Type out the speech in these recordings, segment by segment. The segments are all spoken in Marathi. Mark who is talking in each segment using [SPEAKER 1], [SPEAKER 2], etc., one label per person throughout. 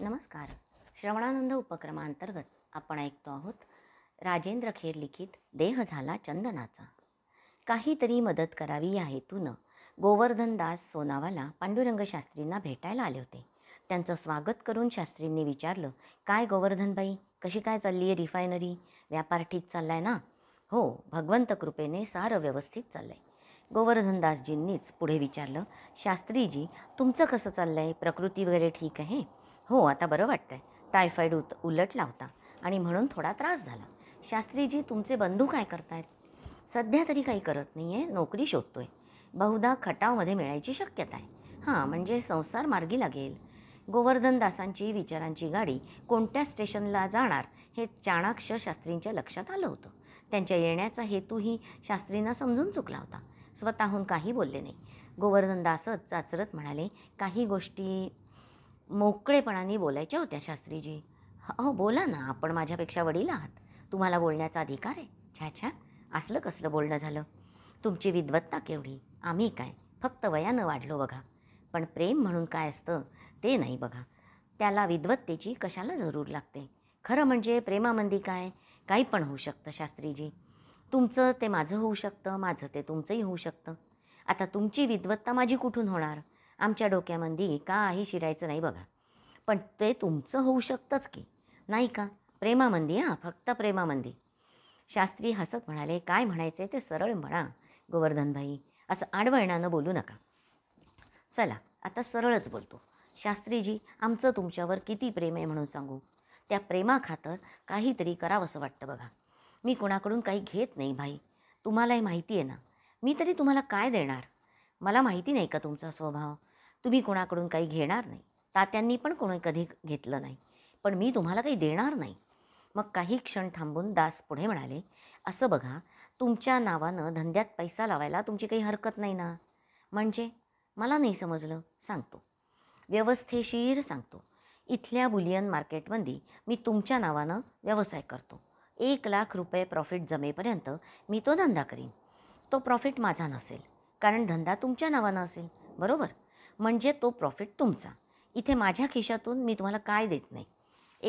[SPEAKER 1] नमस्कार श्रवणानंद उपक्रमांतर्गत आपण ऐकतो आहोत राजेंद्र खेर लिखित देह झाला चंदनाचा काहीतरी मदत करावी या हेतूनं गोवर्धनदास सोनावाला पांडुरंग शास्त्रींना भेटायला आले होते त्यांचं स्वागत करून शास्त्रींनी विचारलं काय गोवर्धनबाई कशी काय चालली आहे रिफायनरी व्यापार ठीक चाललाय ना हो भगवंत कृपेने सारं व्यवस्थित चाललंय गोवर्धनदासजींनीच पुढे विचारलं शास्त्रीजी तुमचं कसं चाललं आहे प्रकृती वगैरे ठीक आहे हो आता बरं वाटतंय टायफॉईड उत उलटला होता आणि म्हणून थोडा त्रास झाला शास्त्रीजी तुमचे बंधू काय करतायत सध्या तरी काही करत नाही आहे नोकरी शोधतो आहे बहुधा खटावमध्ये मिळायची शक्यता आहे हां म्हणजे संसार मार्गी लागेल गोवर्धनदासांची विचारांची गाडी कोणत्या स्टेशनला जाणार हे चाणाक्ष शास्त्रींच्या लक्षात आलं होतं त्यांच्या येण्याचा हेतूही शास्त्रींना समजून चुकला होता स्वतःहून काही बोलले नाही गोवर्धनदासच चाचरत म्हणाले काही गोष्टी मोकळेपणाने बोलायच्या होत्या शास्त्रीजी हो बोला ना आपण माझ्यापेक्षा वडील आहात तुम्हाला बोलण्याचा अधिकार आहे छा छा असलं कसलं बोलणं झालं तुमची विद्वत्ता केवढी आम्ही काय फक्त वयानं वाढलो बघा पण प्रेम म्हणून काय असतं ते नाही बघा त्याला विद्वत्तेची कशाला जरूर लागते खरं म्हणजे प्रेमामंदी काय काही पण होऊ शकतं शास्त्रीजी तुमचं ते माझं होऊ शकतं माझं ते तुमचंही होऊ शकतं आता तुमची विद्वत्ता माझी कुठून होणार आमच्या डोक्यामध्ये काही शिरायचं नाही बघा पण ते तुमचं होऊ शकतंच की नाही का प्रेमामंदी हां फक्त प्रेमामंदी शास्त्री हसत म्हणाले काय आहे ते सरळ म्हणा गोवर्धनभाई असं आडवळणानं बोलू नका चला आता सरळच बोलतो शास्त्रीजी आमचं तुमच्यावर किती प्रेम आहे म्हणून सांगू त्या प्रेमाखातर काहीतरी करावंसं वाटतं बघा मी कोणाकडून काही घेत नाही भाई तुम्हालाही माहिती आहे ना मी तरी तुम्हाला काय देणार मला माहिती नाही का तुमचा स्वभाव तुम्ही कोणाकडून काही घेणार नाही तात्यांनी पण कोणी कधी घेतलं नाही पण मी तुम्हाला काही देणार नाही मग काही क्षण थांबून दास पुढे म्हणाले असं बघा तुमच्या नावानं धंद्यात पैसा लावायला तुमची काही हरकत नाही ना म्हणजे मला नाही समजलं सांगतो व्यवस्थेशीर सांगतो इथल्या बुलियन मार्केटमध्ये मी तुमच्या नावानं व्यवसाय करतो एक लाख रुपये प्रॉफिट जमेपर्यंत मी तो धंदा करीन तो प्रॉफिट माझा नसेल कारण धंदा तुमच्या नावानं असेल बरोबर म्हणजे तो प्रॉफिट तुमचा इथे माझ्या खिशातून मी तुम्हाला काय देत नाही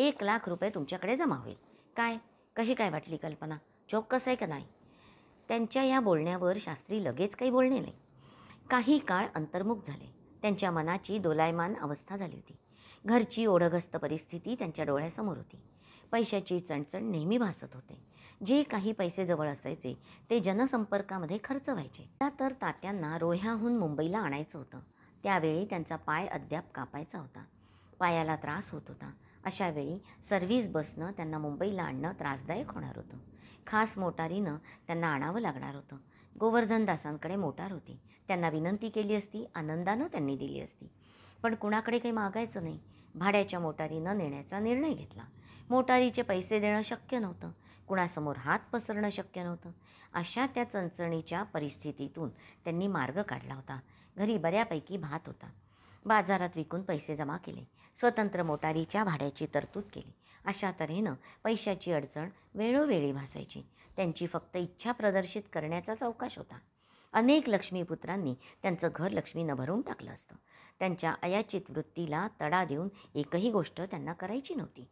[SPEAKER 1] एक लाख रुपये तुमच्याकडे जमा होईल काय कशी काय वाटली कल्पना चोक्कस आहे का नाही त्यांच्या या बोलण्यावर शास्त्री लगेच काही बोलणे नाही काही काळ अंतर्मुख झाले त्यांच्या मनाची दोलायमान अवस्था झाली होती घरची ओढगस्त परिस्थिती त्यांच्या डोळ्यासमोर होती पैशाची चणचण नेहमी भासत होते जे काही पैसे जवळ असायचे ते जनसंपर्कामध्ये खर्च व्हायचे तर तात्यांना रोह्याहून मुंबईला आणायचं होतं त्यावेळी त्यांचा पाय अद्याप कापायचा होता पायाला त्रास होत होता अशावेळी सर्व्हिस बसनं त्यांना मुंबईला आणणं त्रासदायक होणार होतं खास मोटारीनं त्यांना आणावं लागणार होतं गोवर्धनदासांकडे मोटार होती त्यांना विनंती केली असती आनंदानं त्यांनी दिली असती पण कुणाकडे काही मागायचं नाही भाड्याच्या मोटारीनं नेण्याचा निर्णय घेतला मोटारीचे पैसे देणं शक्य नव्हतं कुणासमोर हात पसरणं शक्य नव्हतं अशा त्या चणचणीच्या परिस्थितीतून त्यांनी मार्ग काढला होता घरी बऱ्यापैकी भात होता बाजारात विकून पैसे जमा केले स्वतंत्र मोटारीच्या भाड्याची तरतूद केली अशा तऱ्हेनं पैशाची अडचण वेळोवेळी भासायची त्यांची फक्त इच्छा प्रदर्शित करण्याचाच अवकाश होता अनेक लक्ष्मीपुत्रांनी त्यांचं घर लक्ष्मीनं भरून टाकलं असतं त्यांच्या अयाचित वृत्तीला तडा देऊन एकही गोष्ट त्यांना करायची नव्हती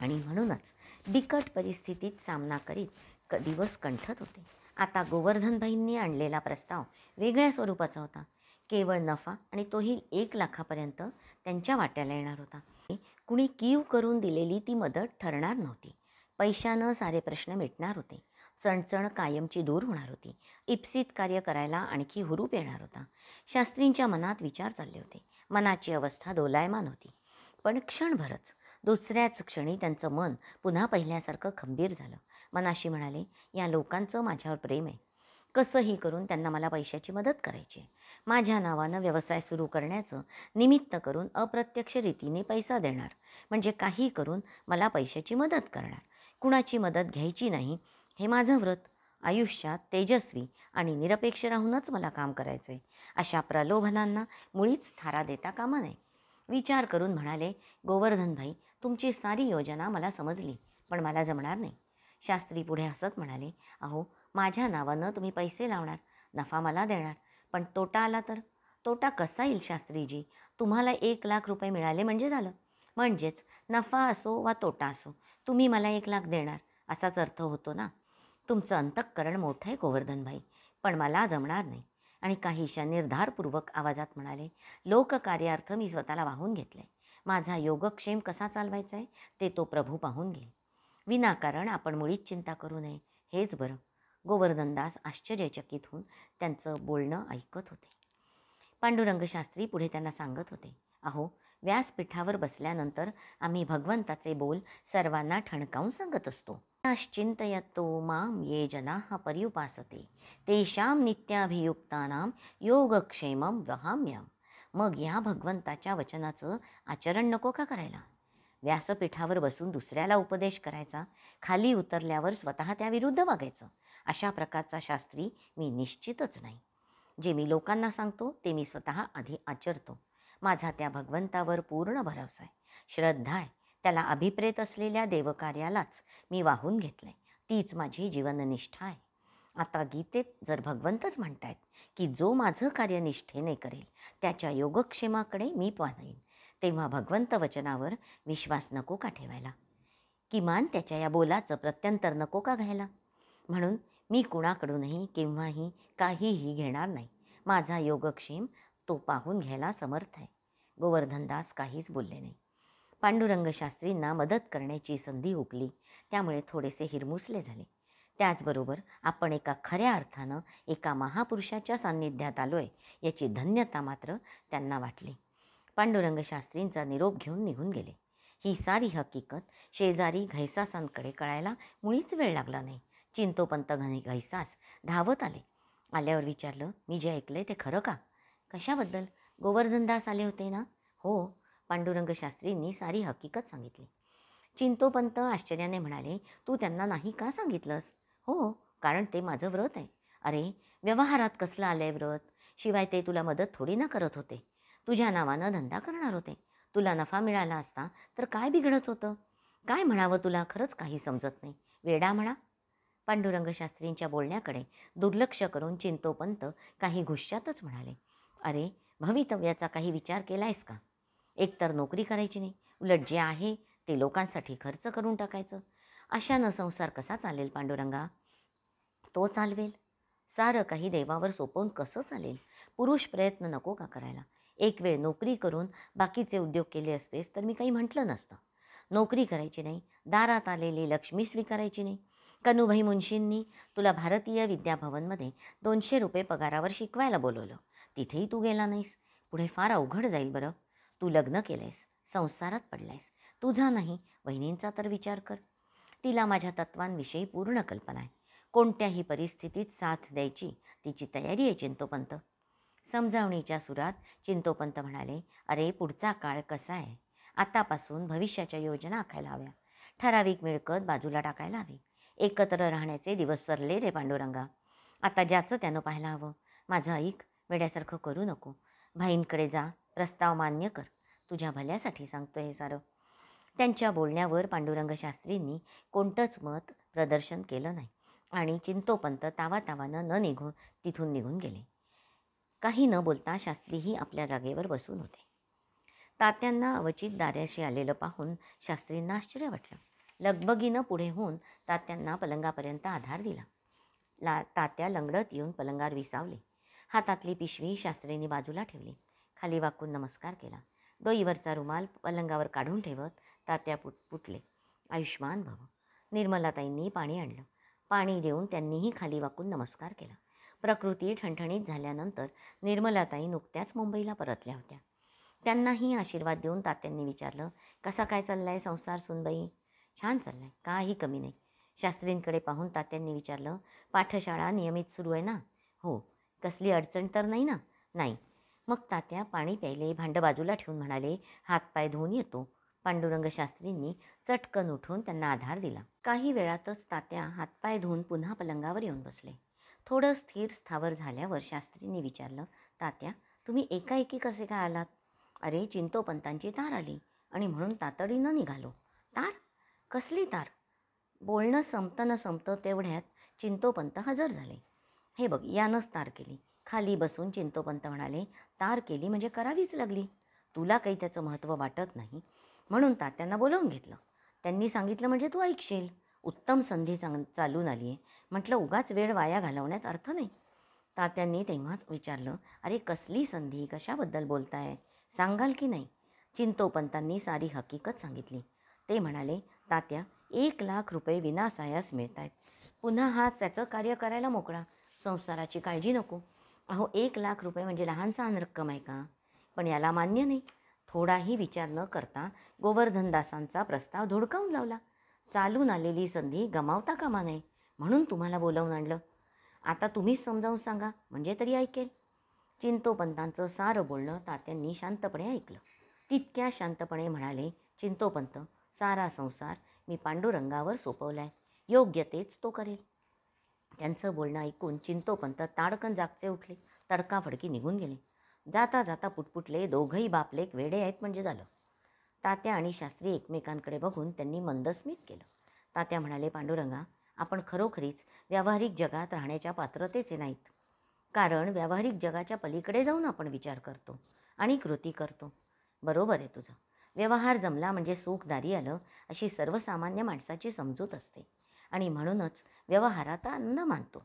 [SPEAKER 1] आणि म्हणूनच बिकट परिस्थितीत सामना करीत क दिवस कंठत होते आता गोवर्धनबाईंनी आणलेला प्रस्ताव वेगळ्या स्वरूपाचा होता केवळ नफा आणि तोही एक लाखापर्यंत त्यांच्या वाट्याला येणार होता कुणी कीव करून दिलेली ती मदत ठरणार नव्हती पैशानं सारे प्रश्न मिटणार होते चणचण कायमची दूर होणार होती इप्सित कार्य करायला आणखी हुरूप येणार होता शास्त्रींच्या मनात विचार चालले होते मनाची अवस्था दोलायमान होती पण क्षणभरच दुसऱ्याच क्षणी त्यांचं मन पुन्हा पहिल्यासारखं खंबीर झालं मनाशी म्हणाले या लोकांचं माझ्यावर प्रेम आहे कसंही करून त्यांना मला पैशाची मदत करायची माझ्या नावानं व्यवसाय सुरू करण्याचं निमित्त करून अप्रत्यक्ष रीतीने पैसा देणार म्हणजे काही करून मला पैशाची मदत करणार कुणाची मदत घ्यायची नाही हे माझं व्रत आयुष्यात तेजस्वी आणि निरपेक्ष राहूनच मला काम करायचं आहे अशा प्रलोभनांना मुळीच थारा देता कामा नये विचार करून म्हणाले गोवर्धनभाई तुमची सारी योजना मला समजली पण मला जमणार नाही शास्त्री पुढे हसत म्हणाले अहो माझ्या नावानं तुम्ही पैसे लावणार नफा मला देणार पण तोटा आला तर तोटा कसा येईल शास्त्रीजी तुम्हाला एक लाख रुपये मिळाले म्हणजे झालं म्हणजेच नफा असो वा तोटा असो तुम्ही मला एक लाख देणार असाच अर्थ होतो ना तुमचं अंतःकरण मोठं आहे गोवर्धनभाई पण मला जमणार नाही आणि काहीशा निर्धारपूर्वक आवाजात म्हणाले लोककार्यार्थ मी स्वतःला वाहून घेतलं आहे माझा योगक्षेम कसा चालवायचा आहे ते तो प्रभू पाहून घेईल विनाकारण आपण मुळीच चिंता करू नये हेच बरं गोवर्धनदास आश्चर्यचकित होऊन त्यांचं बोलणं ऐकत होते पांडुरंगशास्त्री पुढे त्यांना सांगत होते अहो व्यासपीठावर बसल्यानंतर आम्ही भगवंताचे बोल सर्वांना ठणकावून सांगत असतो चिंतयतो माम ये जना पर्युपासते तेशाम नित्याभियुक्ताना योगक्षेमम वहाम्यम मग या भगवंताच्या वचनाचं आचरण नको का करायला व्यासपीठावर बसून दुसऱ्याला उपदेश करायचा खाली उतरल्यावर स्वतः त्याविरुद्ध वागायचं अशा प्रकारचा शास्त्री मी निश्चितच नाही जे मी लोकांना सांगतो ते मी स्वतः आधी आचरतो माझा त्या भगवंतावर पूर्ण भरवसा आहे श्रद्धा आहे त्याला अभिप्रेत असलेल्या देवकार्यालाच मी वाहून घेतलं तीच माझी जीवननिष्ठा आहे आता गीतेत जर भगवंतच म्हणतायत की जो माझं कार्य निष्ठेने करेल त्याच्या योगक्षेमाकडे मी पाहईन तेव्हा भगवंत वचनावर विश्वास नको का ठेवायला किमान त्याच्या या बोलाचं प्रत्यंतर नको का घ्यायला म्हणून मी कुणाकडूनही केव्हाही काहीही घेणार नाही माझा योगक्षेम तो पाहून घ्यायला समर्थ आहे गोवर्धनदास काहीच बोलले नाही पांडुरंगशास्त्रींना मदत करण्याची संधी उकली त्यामुळे थोडेसे हिरमुसले झाले त्याचबरोबर आपण एका खऱ्या अर्थानं एका महापुरुषाच्या सान्निध्यात आलो आहे याची धन्यता मात्र त्यांना वाटली पांडुरंग शास्त्रींचा निरोप घेऊन निघून गेले ही सारी हकीकत शेजारी घैसासांकडे कळायला मुळीच वेळ लागला नाही चिंतोपंत घनी घैसास धावत आले आल्यावर विचारलं मी जे ऐकलंय ते खरं का कशाबद्दल गोवर्धनदास आले होते ना हो पांडुरंग शास्त्रींनी सारी हकीकत सांगितली चिंतोपंत आश्चर्याने म्हणाले तू त्यांना नाही का सांगितलंस हो कारण ते माझं व्रत आहे अरे व्यवहारात कसलं आलं आहे व्रत शिवाय ते तुला मदत थोडी ना करत होते तुझ्या नावानं धंदा करणार होते तुला नफा मिळाला असता तर काय बिघडत होतं काय म्हणावं तुला खरंच काही समजत नाही वेडा म्हणा पांडुरंगशास्त्रींच्या बोलण्याकडे दुर्लक्ष करून चिंतोपंत काही घुशातच म्हणाले अरे भवितव्याचा काही विचार केला आहेस का एकतर नोकरी करायची नाही उलट जे आहे ते लोकांसाठी खर्च करून टाकायचं अशानं संसार कसा चालेल पांडुरंगा तो चालवेल सारं काही देवावर सोपवून कसं चालेल पुरुष प्रयत्न नको का करायला एक वेळ नोकरी करून बाकीचे उद्योग केले असतेस तर मी काही म्हटलं नसतं नोकरी करायची नाही दारात आलेली लक्ष्मी स्वीकारायची नाही कनुभाई मुंशींनी तुला भारतीय विद्याभवनमध्ये दोनशे रुपये पगारावर शिकवायला बोलवलं तिथेही तू गेला नाहीस पुढे फार अवघड जाईल बरं तू लग्न केलंयस संसारात पडलायस तुझा नाही बहिणींचा तर विचार कर तिला माझ्या तत्वांविषयी पूर्ण कल्पना आहे कोणत्याही परिस्थितीत साथ द्यायची तिची तयारी आहे चिंतोपंत समजावणीच्या सुरात चिंतोपंत म्हणाले अरे पुढचा काळ कसा आहे आतापासून भविष्याच्या योजना आखायला हव्या ठराविक मिळकत बाजूला टाकायला हवी एकत्र राहण्याचे दिवस सरले रे पांडुरंगा आता ज्याचं त्यानं पाहायला हवं माझं ऐक वेड्यासारखं करू नको भाईंकडे जा प्रस्ताव मान्य कर तुझ्या भल्यासाठी सांगतो हे सारं त्यांच्या बोलण्यावर पांडुरंग शास्त्रींनी कोणतंच मत प्रदर्शन केलं नाही आणि चिंतोपंत तावातावानं न निघून तिथून निघून गेले काही न बोलता शास्त्रीही आपल्या जागेवर बसून होते तात्यांना अवचित दाऱ्याशी आलेलं पाहून शास्त्रींना आश्चर्य वाटलं लगबगीनं पुढे होऊन तात्यांना पलंगापर्यंत आधार दिला ला तात्या लंगडत येऊन पलंगार विसावले हातातली पिशवी शास्त्रींनी बाजूला ठेवली खाली वाकून नमस्कार केला डोईवरचा रुमाल पलंगावर काढून ठेवत तात्या पुट पुटले आयुष्मान भव निर्मलाताईंनी पाणी आणलं पाणी देऊन त्यांनीही खाली वाकून नमस्कार केला प्रकृती ठणठणीत झाल्यानंतर निर्मलाताई नुकत्याच मुंबईला परतल्या होत्या त्यांनाही आशीर्वाद देऊन तात्यांनी विचारलं कसा काय चाललाय संसार सुनबाई छान चाललाय काही कमी नाही शास्त्रींकडे पाहून तात्यांनी विचारलं पाठशाळा नियमित सुरू आहे ना हो कसली अडचण तर नाही ना नाही मग तात्या पाणी प्यायले भांडं बाजूला ठेवून म्हणाले हातपाय धुवून येतो पांडुरंग शास्त्रींनी चटकन उठून त्यांना आधार दिला काही वेळातच तात्या हातपाय धुवून पुन्हा पलंगावर येऊन बसले थोडं स्थिर स्थावर झाल्यावर शास्त्रींनी विचारलं तात्या तुम्ही एकाएकी कसे काय आलात अरे चिंतोपंतांची तार आली आणि म्हणून तातडीनं निघालो तार कसली तार बोलणं संपतं न संपतं तेवढ्यात चिंतोपंत हजर झाले हे बघ यानंच तार केली खाली बसून चिंतोपंत म्हणाले तार केली म्हणजे करावीच लागली तुला काही त्याचं महत्त्व वाटत नाही म्हणून तात्यांना बोलवून घेतलं त्यांनी सांगितलं म्हणजे तू ऐकशील उत्तम संधी चांग चालून आली आहे म्हटलं उगाच वेळ वाया घालवण्यात अर्थ नाही तात्यांनी तेव्हाच विचारलं अरे कसली संधी कशाबद्दल बोलताय सांगाल की नाही चिंतोपंतांनी सारी हकीकत सांगितली ते म्हणाले तात्या एक लाख रुपये विनासायास मिळत आहेत पुन्हा हा त्याचं कार्य करायला मोकळा संसाराची काळजी नको अहो एक लाख रुपये म्हणजे लहान सहान रक्कम आहे का पण याला मान्य नाही थोडाही विचार न करता गोवर्धनदासांचा प्रस्ताव धुडकावून लावला चालून आलेली संधी गमावता कामा नये म्हणून तुम्हाला बोलावून आणलं आता तुम्हीच समजावून सांगा म्हणजे तरी ऐकेल चिंतोपंतांचं सारं बोलणं तात्यांनी शांतपणे ऐकलं तितक्या शांतपणे म्हणाले चिंतोपंत सारा संसार मी पांडुरंगावर सोपवलाय योग्य तेच तो करेल त्यांचं बोलणं ऐकून चिंतोपंत ताडकन जागचे उठले तडकाफडकी निघून गेले जाता जाता पुटपुटले दोघंही बापलेक वेडे आहेत म्हणजे झालं तात्या आणि शास्त्री एकमेकांकडे बघून त्यांनी मंदस्मित केलं तात्या म्हणाले पांडुरंगा आपण खरोखरीच व्यावहारिक जगात राहण्याच्या पात्रतेचे नाहीत कारण व्यावहारिक जगाच्या पलीकडे जाऊन आपण विचार करतो आणि कृती करतो बरोबर आहे तुझं व्यवहार जमला म्हणजे सुखदारी आलं अशी सर्वसामान्य माणसाची समजूत असते आणि म्हणूनच व्यवहारात आनंद मानतो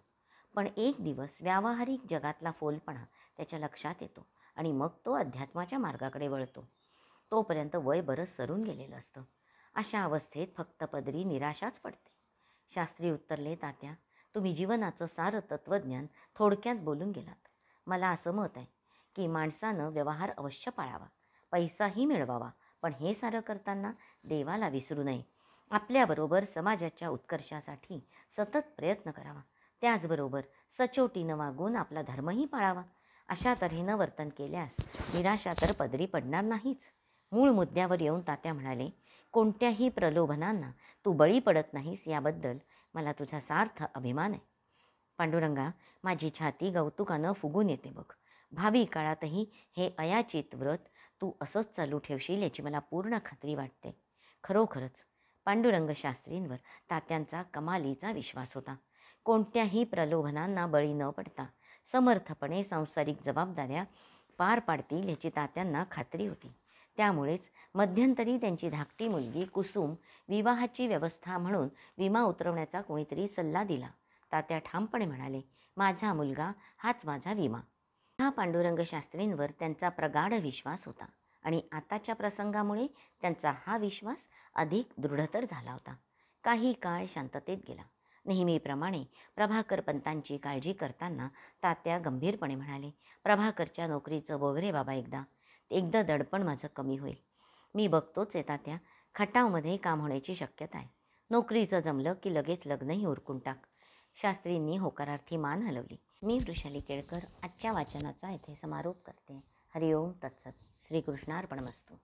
[SPEAKER 1] पण एक दिवस व्यावहारिक जगातला फोलपणा त्याच्या लक्षात येतो आणि मग तो अध्यात्माच्या मार्गाकडे वळतो तोपर्यंत वय बरंच सरून गेलेलं असतं अशा अवस्थेत फक्त पदरी निराशाच पडते शास्त्री उत्तरले तात्या तुम्ही जीवनाचं सारं तत्त्वज्ञान थोडक्यात बोलून गेलात मला असं मत आहे की माणसानं व्यवहार अवश्य पाळावा पैसाही मिळवावा पण हे सारं करताना देवाला विसरू नये आपल्याबरोबर समाजाच्या उत्कर्षासाठी सतत प्रयत्न करावा त्याचबरोबर सचोटीनं वागून आपला धर्मही पाळावा अशा तऱ्हेनं वर्तन केल्यास निराशा तर पदरी पडणार नाहीच मूळ मुद्द्यावर येऊन तात्या म्हणाले कोणत्याही प्रलोभनांना तू बळी पडत नाहीस याबद्दल मला तुझा सार्थ अभिमान आहे पांडुरंगा माझी छाती गौतुकानं फुगून येते बघ भावी काळातही हे अयाचित व्रत तू असंच चालू ठेवशील याची मला पूर्ण खात्री वाटते खरोखरच पांडुरंग शास्त्रींवर तात्यांचा कमालीचा विश्वास होता कोणत्याही प्रलोभनांना बळी न पडता समर्थपणे सांसारिक जबाबदाऱ्या पार पाडतील याची तात्यांना खात्री होती त्यामुळेच मध्यंतरी त्यांची धाकटी मुलगी कुसुम विवाहाची व्यवस्था म्हणून विमा उतरवण्याचा कोणीतरी सल्ला दिला तात्या ठामपणे म्हणाले माझा मुलगा हाच माझा विमा हा पांडुरंग शास्त्रींवर त्यांचा प्रगाढ विश्वास होता आणि आताच्या प्रसंगामुळे त्यांचा हा विश्वास अधिक दृढतर झाला होता काही काळ शांततेत गेला नेहमीप्रमाणे प्रभाकर पंतांची काळजी करताना तात्या गंभीरपणे म्हणाले प्रभाकरच्या नोकरीचं बोगरे बाबा एकदा एकदा दडपण माझं कमी होईल मी बघतोच येता त्या खटावमध्ये काम होण्याची शक्यता आहे नोकरीचं जमलं की लगेच लग्नही उरकून टाक शास्त्रींनी होकारार्थी मान हलवली मी वृषाली केळकर आजच्या वाचनाचा येथे समारोप करते हरिओम तत्सत श्रीकृष्णार्पण मस्तू